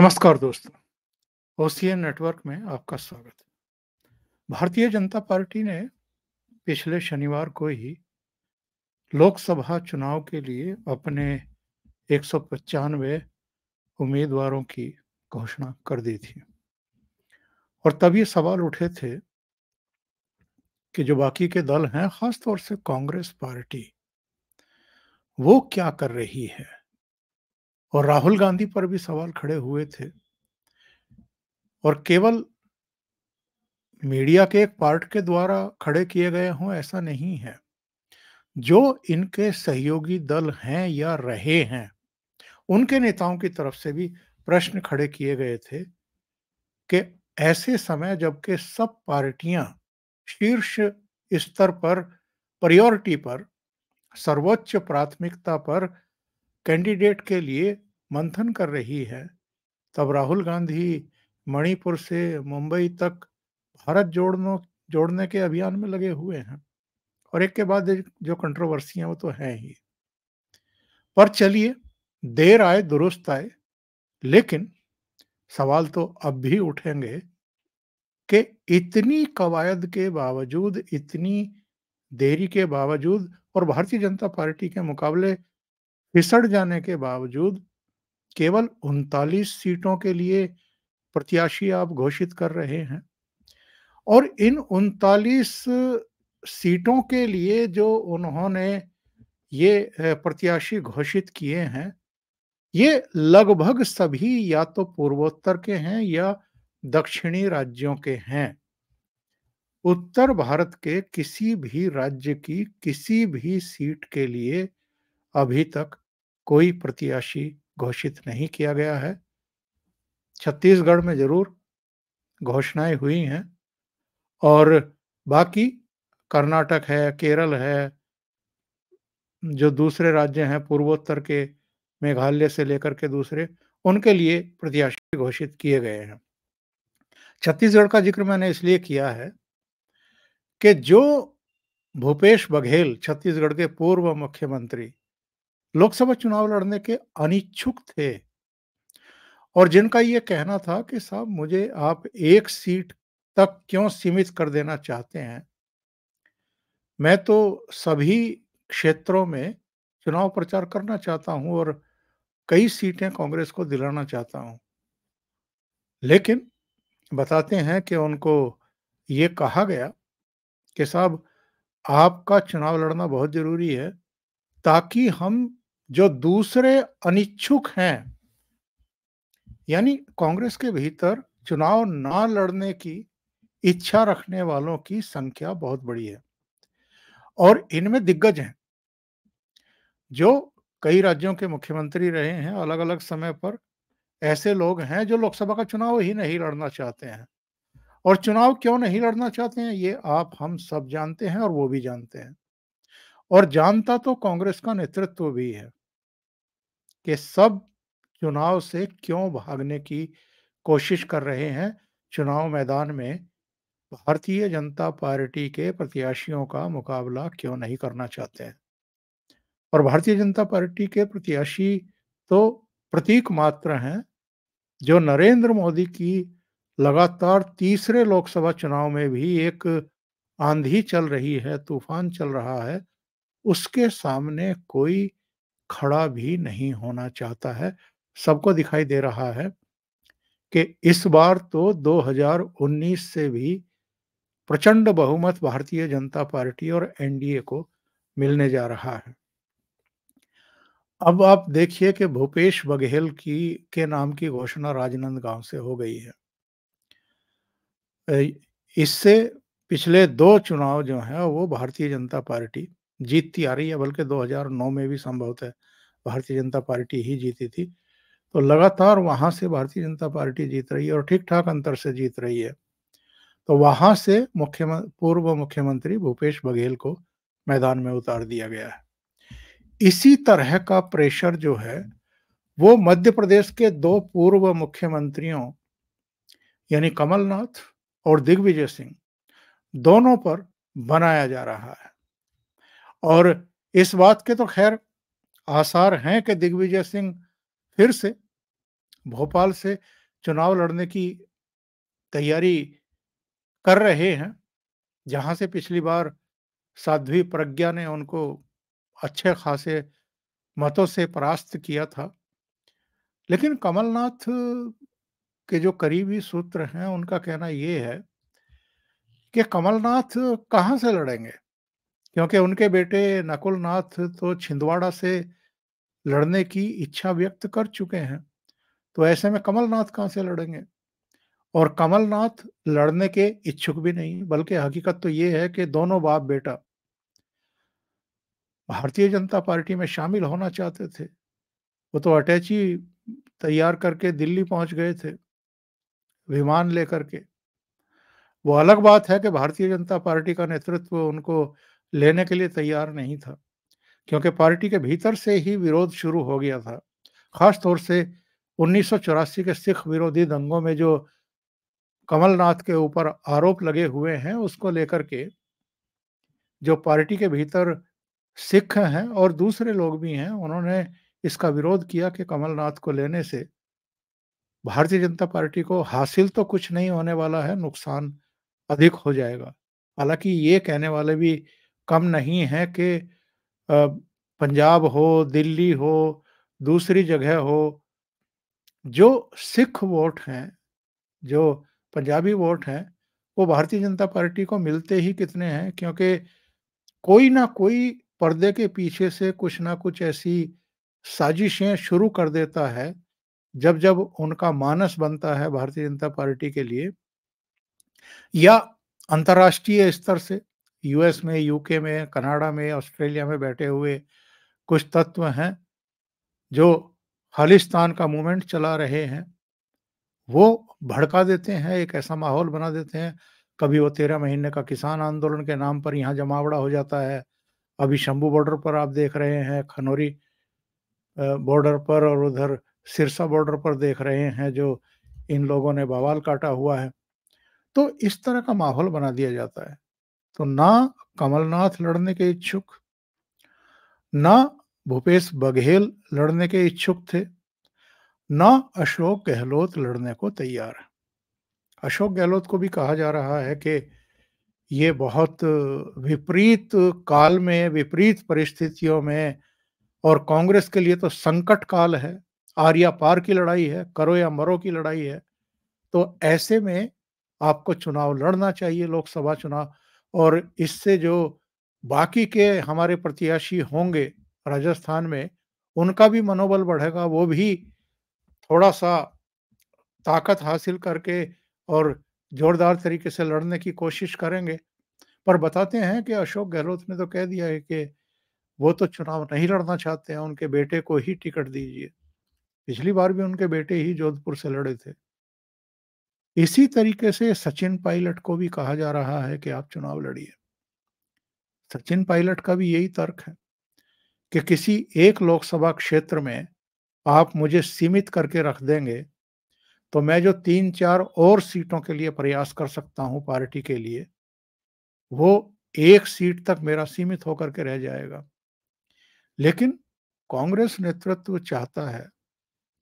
नमस्कार दोस्तों OCN network में आपका स्वागत है भारतीय जनता पार्टी ने पिछले शनिवार को ही लोकसभा चुनाव के लिए अपने एक उम्मीदवारों की घोषणा कर दी थी और तब ये सवाल उठे थे कि जो बाकी के दल हैं खासतौर से कांग्रेस पार्टी वो क्या कर रही है और राहुल गांधी पर भी सवाल खड़े हुए थे और केवल मीडिया के एक पार्ट के द्वारा खड़े किए गए हों ऐसा नहीं है जो इनके सहयोगी दल हैं या रहे हैं उनके नेताओं की तरफ से भी प्रश्न खड़े किए गए थे कि ऐसे समय जबकि सब पार्टियां शीर्ष स्तर पर प्रायोरिटी पर सर्वोच्च प्राथमिकता पर कैंडिडेट के लिए मंथन कर रही है तब राहुल गांधी मणिपुर से मुंबई तक भारत जोड़ने जोड़ने के अभियान में लगे हुए हैं और एक के बाद जो कंट्रोवर्सी हैं वो तो है ही पर चलिए देर आए दुरुस्त आए लेकिन सवाल तो अब भी उठेंगे कि इतनी कवायद के बावजूद इतनी देरी के बावजूद और भारतीय जनता पार्टी के मुकाबले फिसड़ जाने के बावजूद केवल उनतालीस सीटों के लिए प्रत्याशी आप घोषित कर रहे हैं और इन उनतालीस सीटों के लिए जो उन्होंने ये प्रत्याशी घोषित किए हैं ये लगभग सभी या तो पूर्वोत्तर के हैं या दक्षिणी राज्यों के हैं उत्तर भारत के किसी भी राज्य की किसी भी सीट के लिए अभी तक कोई प्रत्याशी घोषित नहीं किया गया है छत्तीसगढ़ में जरूर घोषणाएं हुई हैं और बाकी कर्नाटक है केरल है जो दूसरे राज्य हैं पूर्वोत्तर के मेघालय से लेकर के दूसरे उनके लिए प्रत्याशी घोषित किए गए हैं छत्तीसगढ़ का जिक्र मैंने इसलिए किया है कि जो भूपेश बघेल छत्तीसगढ़ के पूर्व मुख्यमंत्री लोकसभा चुनाव लड़ने के अनिच्छुक थे और जिनका ये कहना था कि साहब मुझे आप एक सीट तक क्यों सीमित कर देना चाहते हैं मैं तो सभी क्षेत्रों में चुनाव प्रचार करना चाहता हूं और कई सीटें कांग्रेस को दिलाना चाहता हूं लेकिन बताते हैं कि उनको ये कहा गया कि साहब आपका चुनाव लड़ना बहुत ज़रूरी है ताकि हम जो दूसरे अनिच्छुक हैं यानी कांग्रेस के भीतर चुनाव ना लड़ने की इच्छा रखने वालों की संख्या बहुत बड़ी है और इनमें दिग्गज हैं जो कई राज्यों के मुख्यमंत्री रहे हैं अलग अलग समय पर ऐसे लोग हैं जो लोकसभा का चुनाव ही नहीं लड़ना चाहते हैं और चुनाव क्यों नहीं लड़ना चाहते हैं ये आप हम सब जानते हैं और वो भी जानते हैं और जानता तो कांग्रेस का नेतृत्व भी है कि सब चुनाव से क्यों भागने की कोशिश कर रहे हैं चुनाव मैदान में भारतीय जनता पार्टी के प्रत्याशियों का मुकाबला क्यों नहीं करना चाहते हैं और भारतीय जनता पार्टी के प्रत्याशी तो प्रतीक मात्र हैं जो नरेंद्र मोदी की लगातार तीसरे लोकसभा चुनाव में भी एक आंधी चल रही है तूफान चल रहा है उसके सामने कोई खड़ा भी नहीं होना चाहता है सबको दिखाई दे रहा है कि इस बार तो 2019 से भी प्रचंड बहुमत भारतीय जनता पार्टी और एनडीए को मिलने जा रहा है अब आप देखिए कि भूपेश बघेल की के नाम की घोषणा गांव से हो गई है इससे पिछले दो चुनाव जो हैं वो भारतीय जनता पार्टी जीतती आ रही है बल्कि 2009 में भी संभवतः भारतीय जनता पार्टी ही जीती थी तो लगातार वहां से भारतीय जनता पार्टी जीत रही है और ठीक ठाक अंतर से जीत रही है तो वहां से मुख्यमंत्री पूर्व मुख्यमंत्री भूपेश बघेल को मैदान में उतार दिया गया है इसी तरह का प्रेशर जो है वो मध्य प्रदेश के दो पूर्व मुख्यमंत्रियों यानी कमलनाथ और दिग्विजय सिंह दोनों पर बनाया जा रहा है और इस बात के तो खैर आसार हैं कि दिग्विजय सिंह फिर से भोपाल से चुनाव लड़ने की तैयारी कर रहे हैं जहां से पिछली बार साध्वी प्रज्ञा ने उनको अच्छे खासे मतों से परास्त किया था लेकिन कमलनाथ के जो करीबी सूत्र हैं उनका कहना ये है कि कमलनाथ कहाँ से लड़ेंगे क्योंकि उनके बेटे नकुलनाथ तो छिंदवाड़ा से लड़ने की इच्छा व्यक्त कर चुके हैं तो ऐसे में कमलनाथ कहाँ से लड़ेंगे और कमलनाथ लड़ने के इच्छुक भी नहीं बल्कि हकीकत तो ये है कि दोनों बाप बेटा भारतीय जनता पार्टी में शामिल होना चाहते थे वो तो अटैची तैयार करके दिल्ली पहुंच गए थे विमान लेकर के वो अलग बात है कि भारतीय जनता पार्टी का नेतृत्व उनको लेने के लिए तैयार नहीं था क्योंकि पार्टी के भीतर से ही विरोध शुरू हो गया था खास तौर से उन्नीस के सिख विरोधी दंगों में जो कमलनाथ के ऊपर आरोप लगे हुए हैं उसको लेकर के जो पार्टी के भीतर सिख हैं और दूसरे लोग भी हैं उन्होंने इसका विरोध किया कि कमलनाथ को लेने से भारतीय जनता पार्टी को हासिल तो कुछ नहीं होने वाला है नुकसान अधिक हो जाएगा हालांकि ये कहने वाले भी कम नहीं है कि पंजाब हो दिल्ली हो दूसरी जगह हो जो सिख वोट हैं जो पंजाबी वोट हैं वो भारतीय जनता पार्टी को मिलते ही कितने हैं क्योंकि कोई ना कोई पर्दे के पीछे से कुछ ना कुछ ऐसी साजिशें शुरू कर देता है जब जब उनका मानस बनता है भारतीय जनता पार्टी के लिए या अंतर्राष्ट्रीय स्तर से यूएस में यूके में कनाडा में ऑस्ट्रेलिया में बैठे हुए कुछ तत्व हैं जो खालिस्तान का मूवमेंट चला रहे हैं वो भड़का देते हैं एक ऐसा माहौल बना देते हैं कभी वो तेरह महीने का किसान आंदोलन के नाम पर यहाँ जमावड़ा हो जाता है अभी शंभू बॉर्डर पर आप देख रहे हैं खनौरी बॉर्डर पर और उधर सिरसा बॉर्डर पर देख रहे हैं जो इन लोगों ने बवाल काटा हुआ है तो इस तरह का माहौल बना दिया जाता है तो ना कमलनाथ लड़ने के इच्छुक ना भूपेश बघेल लड़ने के इच्छुक थे ना अशोक गहलोत लड़ने को तैयार अशोक गहलोत को भी कहा जा रहा है कि ये बहुत विपरीत काल में विपरीत परिस्थितियों में और कांग्रेस के लिए तो संकट काल है आर्या पार की लड़ाई है करो या मरो की लड़ाई है तो ऐसे में आपको चुनाव लड़ना चाहिए लोकसभा चुनाव और इससे जो बाकी के हमारे प्रत्याशी होंगे राजस्थान में उनका भी मनोबल बढ़ेगा वो भी थोड़ा सा ताकत हासिल करके और जोरदार तरीके से लड़ने की कोशिश करेंगे पर बताते हैं कि अशोक गहलोत ने तो कह दिया है कि वो तो चुनाव नहीं लड़ना चाहते हैं उनके बेटे को ही टिकट दीजिए पिछली बार भी उनके बेटे ही जोधपुर से लड़े थे इसी तरीके से सचिन पायलट को भी कहा जा रहा है कि आप चुनाव लड़िए सचिन पायलट का भी यही तर्क है कि किसी एक लोकसभा क्षेत्र में आप मुझे सीमित करके रख देंगे तो मैं जो तीन चार और सीटों के लिए प्रयास कर सकता हूं पार्टी के लिए वो एक सीट तक मेरा सीमित होकर के रह जाएगा लेकिन कांग्रेस नेतृत्व चाहता है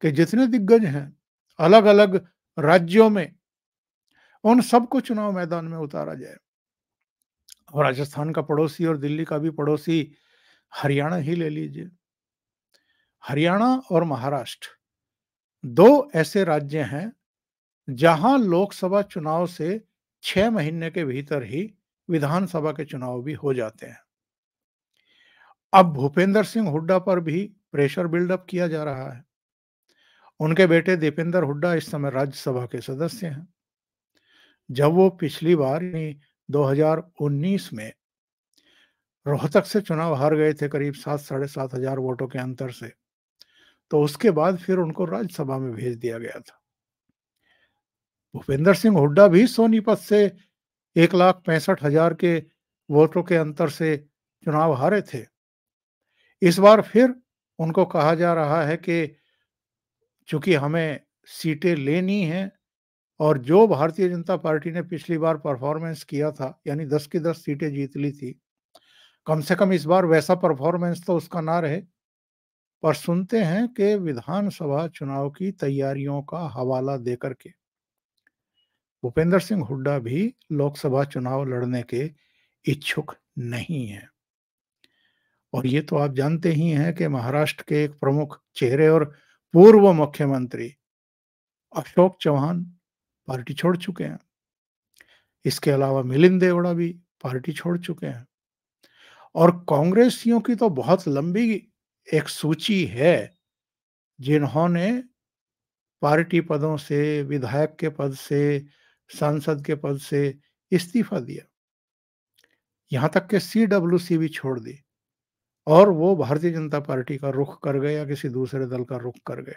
कि जितने दिग्गज हैं अलग अलग राज्यों में उन सबको चुनाव मैदान में उतारा जाए और राजस्थान का पड़ोसी और दिल्ली का भी पड़ोसी हरियाणा ही ले लीजिए हरियाणा और महाराष्ट्र दो ऐसे राज्य हैं जहां लोकसभा चुनाव से छह महीने के भीतर ही विधानसभा के चुनाव भी हो जाते हैं अब भूपेंद्र सिंह हुड्डा पर भी प्रेशर बिल्डअप किया जा रहा है उनके बेटे दीपेंद्र हुड्डा इस समय राज्यसभा के सदस्य हैं जब वो पिछली बार 2019 में रोहतक से चुनाव हार गए थे करीब सात साढ़े सात हजार वोटों के अंतर से तो उसके बाद फिर उनको राज्यसभा में भेज दिया गया था भूपेंद्र सिंह हुड्डा भी सोनीपत से एक लाख पैंसठ हजार के वोटों के अंतर से चुनाव हारे थे इस बार फिर उनको कहा जा रहा है कि चूंकि हमें सीटें लेनी हैं और जो भारतीय जनता पार्टी ने पिछली बार परफॉर्मेंस किया था यानी दस की दस सीटें जीत ली थी कम से कम इस बार वैसा परफॉर्मेंस तो उसका ना रहे पर सुनते हैं कि विधानसभा चुनाव की तैयारियों का हवाला देकर के भूपेंद्र सिंह हुड्डा भी लोकसभा चुनाव लड़ने के इच्छुक नहीं है और ये तो आप जानते ही हैं कि महाराष्ट्र के एक प्रमुख चेहरे और पूर्व मुख्यमंत्री अशोक चौहान पार्टी छोड़ चुके हैं इसके अलावा मिलिंद देवड़ा भी पार्टी छोड़ चुके हैं और कांग्रेसियों की तो बहुत लंबी एक सूची है जिन्होंने पार्टी पदों से विधायक के पद से सांसद के पद से इस्तीफा दिया यहां तक के सी डब्ल्यू सी भी छोड़ दी और वो भारतीय जनता पार्टी का रुख कर गए या किसी दूसरे दल का रुख कर गए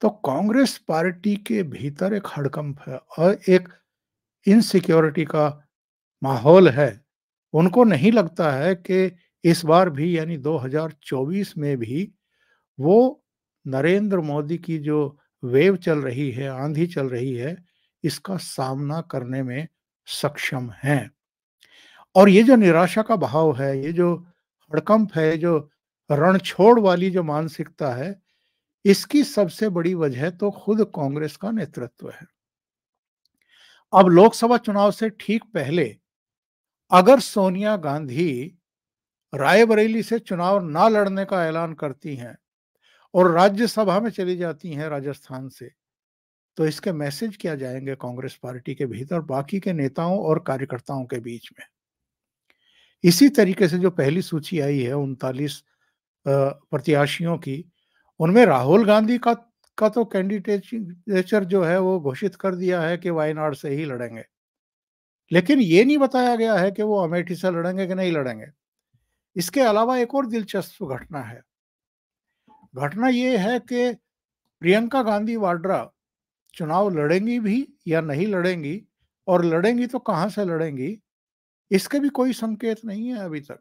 तो कांग्रेस पार्टी के भीतर एक हड़कंप है और एक इनसिक्योरिटी का माहौल है उनको नहीं लगता है कि इस बार भी यानी 2024 में भी वो नरेंद्र मोदी की जो वेव चल रही है आंधी चल रही है इसका सामना करने में सक्षम है और ये जो निराशा का भाव है ये जो हड़कंप है जो रणछोड़ वाली जो मानसिकता है इसकी सबसे बड़ी वजह तो खुद कांग्रेस का नेतृत्व है अब लोकसभा चुनाव से ठीक पहले अगर सोनिया गांधी रायबरेली से चुनाव ना लड़ने का ऐलान करती हैं और राज्यसभा में चली जाती हैं राजस्थान से तो इसके मैसेज क्या जाएंगे कांग्रेस पार्टी के भीतर बाकी के नेताओं और कार्यकर्ताओं के बीच में इसी तरीके से जो पहली सूची आई है उनतालीस प्रत्याशियों की उनमें राहुल गांधी का का तो कैंडिडेटर जो है वो घोषित कर दिया है कि वायनाड से ही लड़ेंगे लेकिन ये नहीं बताया गया है कि वो अमेठी से लड़ेंगे कि नहीं लड़ेंगे इसके अलावा एक और दिलचस्प घटना है घटना ये है कि प्रियंका गांधी वाड्रा चुनाव लड़ेंगी भी या नहीं लड़ेंगी और लड़ेंगी तो कहाँ से लड़ेंगी इसके भी कोई संकेत नहीं है अभी तक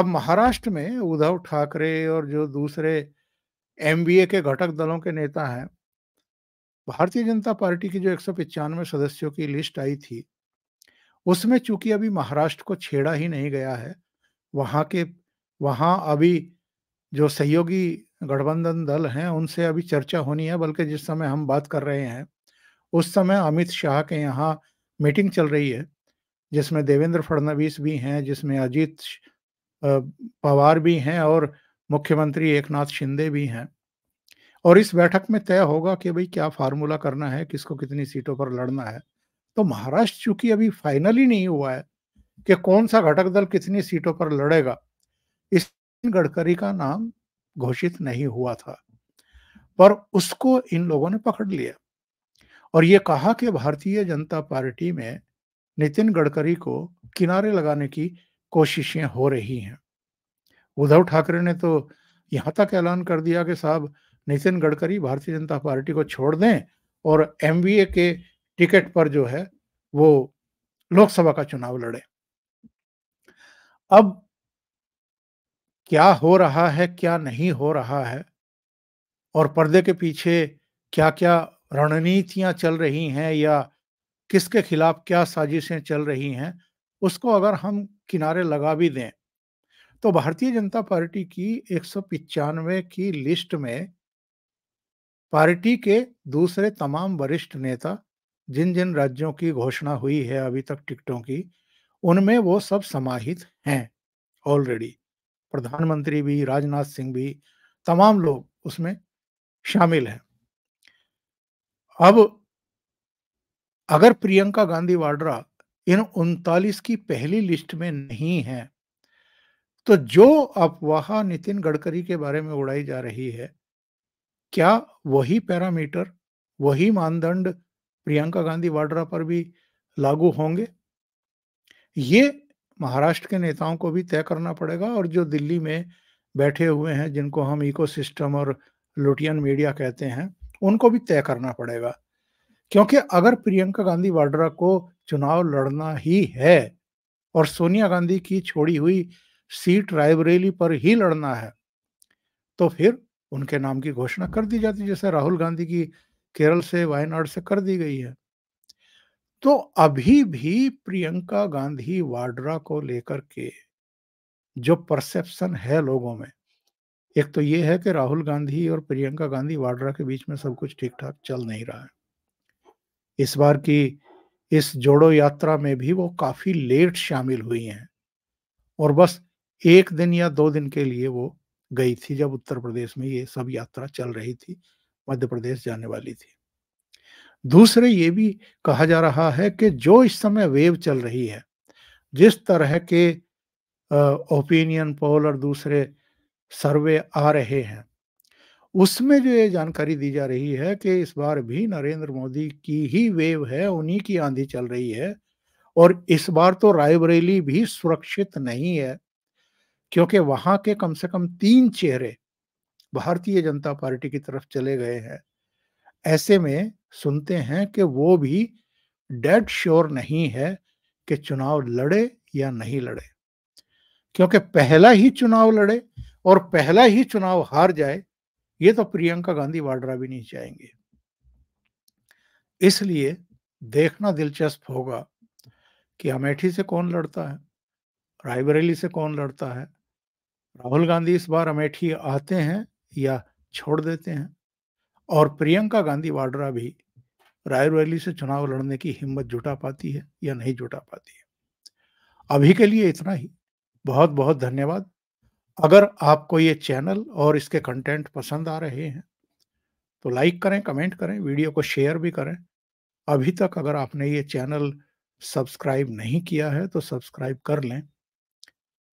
अब महाराष्ट्र में उद्धव ठाकरे और जो दूसरे एमवीए के घटक दलों के नेता हैं भारतीय जनता पार्टी की जो एक सदस्यों की लिस्ट आई थी उसमें चूंकि अभी महाराष्ट्र को छेड़ा ही नहीं गया है वहाँ के वहाँ अभी जो सहयोगी गठबंधन दल हैं उनसे अभी चर्चा होनी है बल्कि जिस समय हम बात कर रहे हैं उस समय अमित शाह के यहाँ मीटिंग चल रही है जिसमें देवेंद्र फडणवीस भी हैं जिसमें अजीत पवार भी हैं और मुख्यमंत्री एक नाथ शिंदे भी हैं और इस बैठक में तय होगा कि भाई क्या फार्मूला करना है किसको कितनी सीटों पर लड़ना है तो महाराष्ट्र चूंकि अभी फाइनल ही नहीं हुआ है कि कौन सा घटक दल कितनी सीटों पर लड़ेगा इस गडकरी का नाम घोषित नहीं हुआ था पर उसको इन लोगों ने पकड़ लिया और ये कहा कि भारतीय जनता पार्टी में नितिन गडकरी को किनारे लगाने की कोशिशें हो रही हैं उद्धव ठाकरे ने तो यहाँ तक ऐलान कर दिया कि साहब नितिन गडकरी भारतीय जनता पार्टी को छोड़ दें और एम के टिकट पर जो है वो लोकसभा का चुनाव लड़े अब क्या हो रहा है क्या नहीं हो रहा है और पर्दे के पीछे क्या क्या रणनीतियां चल रही हैं या किसके खिलाफ क्या साजिशें चल रही हैं उसको अगर हम किनारे लगा भी दें तो भारतीय जनता पार्टी की एक की लिस्ट में पार्टी के दूसरे तमाम वरिष्ठ नेता जिन जिन राज्यों की घोषणा हुई है अभी तक टिकटों की उनमें वो सब समाहित हैं ऑलरेडी प्रधानमंत्री भी राजनाथ सिंह भी तमाम लोग उसमें शामिल हैं अब अगर प्रियंका गांधी वाड्रा इन उनतालीस की पहली लिस्ट में नहीं है तो जो अफवाह नितिन गडकरी के बारे में उड़ाई जा रही है क्या वही पैरामीटर वही मानदंड प्रियंका गांधी वाड्रा पर भी लागू होंगे ये महाराष्ट्र के नेताओं को भी तय करना पड़ेगा और जो दिल्ली में बैठे हुए हैं जिनको हम इकोसिस्टम और लुटियन मीडिया कहते हैं उनको भी तय करना पड़ेगा क्योंकि अगर प्रियंका गांधी वाड्रा को चुनाव लड़ना ही है और सोनिया गांधी की छोड़ी हुई सीट रायबरेली पर ही लड़ना है तो फिर उनके नाम की घोषणा कर दी जाती जैसे राहुल गांधी की केरल से वायनाड से कर दी गई है तो अभी भी प्रियंका गांधी वाड्रा को लेकर के जो परसेप्शन है लोगों में एक तो ये है कि राहुल गांधी और प्रियंका गांधी वाड्रा के बीच में सब कुछ ठीक ठाक चल नहीं रहा है इस बार की इस जोड़ो यात्रा में भी वो काफी लेट शामिल हुई हैं और बस एक दिन या दो दिन के लिए वो गई थी जब उत्तर प्रदेश में ये सब यात्रा चल रही थी मध्य प्रदेश जाने वाली थी दूसरे ये भी कहा जा रहा है कि जो इस समय वेव चल रही है जिस तरह के ओपिनियन पोल और दूसरे सर्वे आ रहे हैं उसमें जो ये जानकारी दी जा रही है कि इस बार भी नरेंद्र मोदी की ही वेव है उन्हीं की आंधी चल रही है और इस बार तो रायबरेली भी सुरक्षित नहीं है क्योंकि वहां के कम से कम तीन चेहरे भारतीय जनता पार्टी की तरफ चले गए हैं ऐसे में सुनते हैं कि वो भी डेड श्योर नहीं है कि चुनाव लड़े या नहीं लड़े क्योंकि पहला ही चुनाव लड़े और पहला ही चुनाव हार जाए ये तो प्रियंका गांधी वाड्रा भी नहीं चाहेंगे इसलिए देखना दिलचस्प होगा कि अमेठी से कौन लड़ता है रायबरेली से कौन लड़ता है राहुल गांधी इस बार अमेठी आते हैं या छोड़ देते हैं और प्रियंका गांधी वाड्रा भी रायबरेली से चुनाव लड़ने की हिम्मत जुटा पाती है या नहीं जुटा पाती है अभी के लिए इतना ही बहुत बहुत धन्यवाद अगर आपको ये चैनल और इसके कंटेंट पसंद आ रहे हैं तो लाइक करें कमेंट करें वीडियो को शेयर भी करें अभी तक अगर आपने ये चैनल सब्सक्राइब नहीं किया है तो सब्सक्राइब कर लें